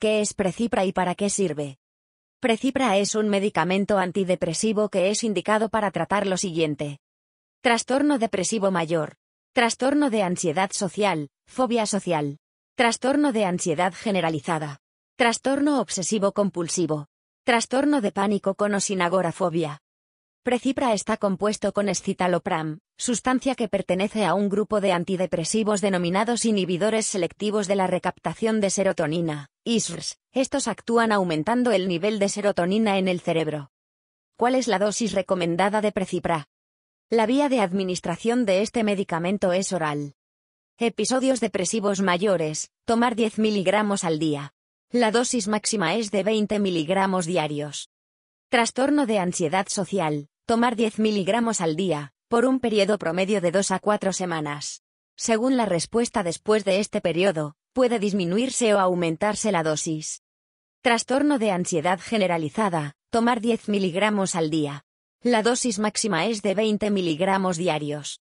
¿Qué es Precipra y para qué sirve? Precipra es un medicamento antidepresivo que es indicado para tratar lo siguiente. Trastorno depresivo mayor. Trastorno de ansiedad social, fobia social. Trastorno de ansiedad generalizada. Trastorno obsesivo compulsivo. Trastorno de pánico con o sin agorafobia. Precipra está compuesto con escitalopram, sustancia que pertenece a un grupo de antidepresivos denominados inhibidores selectivos de la recaptación de serotonina. ISRs, estos actúan aumentando el nivel de serotonina en el cerebro. ¿Cuál es la dosis recomendada de Precipra? La vía de administración de este medicamento es oral. Episodios depresivos mayores, tomar 10 miligramos al día. La dosis máxima es de 20 miligramos diarios. Trastorno de ansiedad social, tomar 10 miligramos al día, por un periodo promedio de 2 a 4 semanas. Según la respuesta después de este periodo, puede disminuirse o aumentarse la dosis. Trastorno de ansiedad generalizada, tomar 10 miligramos al día. La dosis máxima es de 20 miligramos diarios.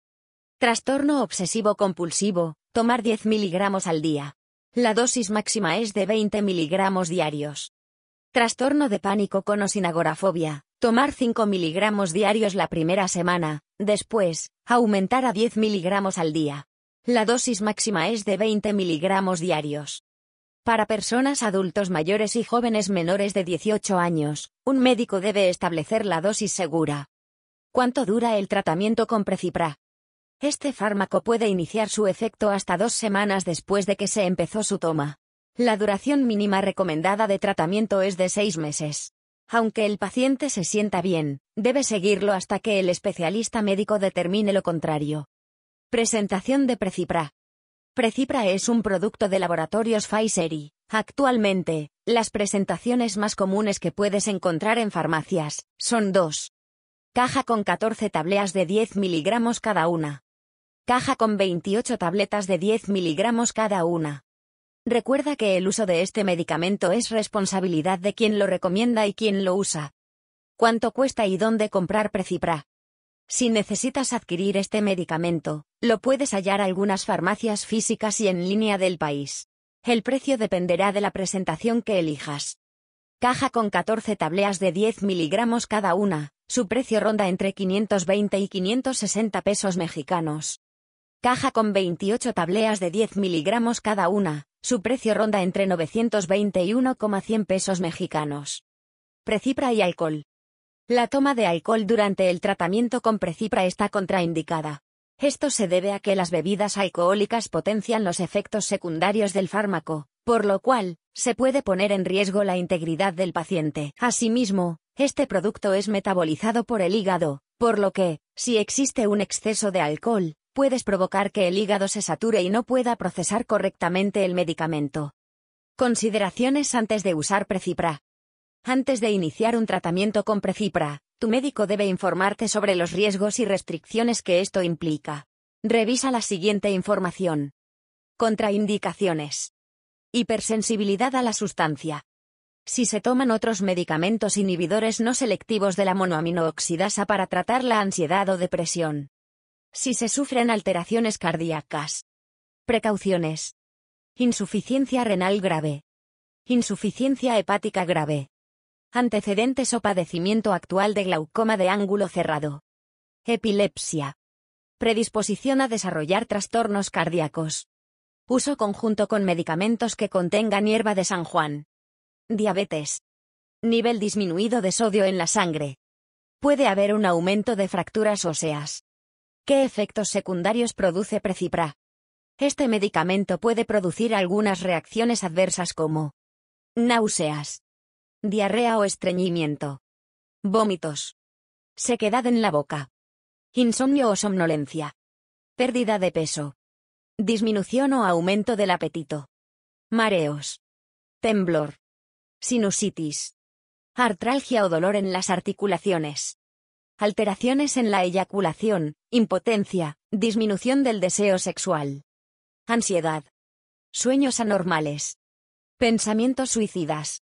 Trastorno obsesivo compulsivo, tomar 10 miligramos al día. La dosis máxima es de 20 miligramos diarios. Trastorno de pánico con o sin agorafobia, tomar 5 miligramos diarios la primera semana, después, aumentar a 10 miligramos al día. La dosis máxima es de 20 miligramos diarios. Para personas adultos mayores y jóvenes menores de 18 años, un médico debe establecer la dosis segura. ¿Cuánto dura el tratamiento con Precipra? Este fármaco puede iniciar su efecto hasta dos semanas después de que se empezó su toma. La duración mínima recomendada de tratamiento es de seis meses. Aunque el paciente se sienta bien, debe seguirlo hasta que el especialista médico determine lo contrario. Presentación de Precipra. Precipra es un producto de laboratorios Pfizer actualmente, las presentaciones más comunes que puedes encontrar en farmacias son dos. Caja con 14 tableas de 10 miligramos cada una. Caja con 28 tabletas de 10 miligramos cada una. Recuerda que el uso de este medicamento es responsabilidad de quien lo recomienda y quien lo usa. ¿Cuánto cuesta y dónde comprar Precipra? Si necesitas adquirir este medicamento, lo puedes hallar algunas farmacias físicas y en línea del país. El precio dependerá de la presentación que elijas. Caja con 14 tableas de 10 miligramos cada una, su precio ronda entre 520 y 560 pesos mexicanos. Caja con 28 tableas de 10 miligramos cada una, su precio ronda entre 920 y 1,100 pesos mexicanos. Precipra y alcohol. La toma de alcohol durante el tratamiento con precipra está contraindicada. Esto se debe a que las bebidas alcohólicas potencian los efectos secundarios del fármaco, por lo cual, se puede poner en riesgo la integridad del paciente. Asimismo, este producto es metabolizado por el hígado, por lo que, si existe un exceso de alcohol, puedes provocar que el hígado se sature y no pueda procesar correctamente el medicamento. Consideraciones antes de usar Precipra. Antes de iniciar un tratamiento con Precipra, tu médico debe informarte sobre los riesgos y restricciones que esto implica. Revisa la siguiente información. Contraindicaciones. Hipersensibilidad a la sustancia. Si se toman otros medicamentos inhibidores no selectivos de la monoaminooxidasa para tratar la ansiedad o depresión. Si se sufren alteraciones cardíacas. Precauciones. Insuficiencia renal grave. Insuficiencia hepática grave. Antecedentes o padecimiento actual de glaucoma de ángulo cerrado. Epilepsia. Predisposición a desarrollar trastornos cardíacos. Uso conjunto con medicamentos que contengan hierba de San Juan. Diabetes. Nivel disminuido de sodio en la sangre. Puede haber un aumento de fracturas óseas. ¿Qué efectos secundarios produce Precipra? Este medicamento puede producir algunas reacciones adversas como náuseas, Diarrea o estreñimiento. Vómitos. Sequedad en la boca. Insomnio o somnolencia. Pérdida de peso. Disminución o aumento del apetito. Mareos. Temblor. Sinusitis. Artralgia o dolor en las articulaciones. Alteraciones en la eyaculación, impotencia, disminución del deseo sexual. Ansiedad. Sueños anormales. Pensamientos suicidas.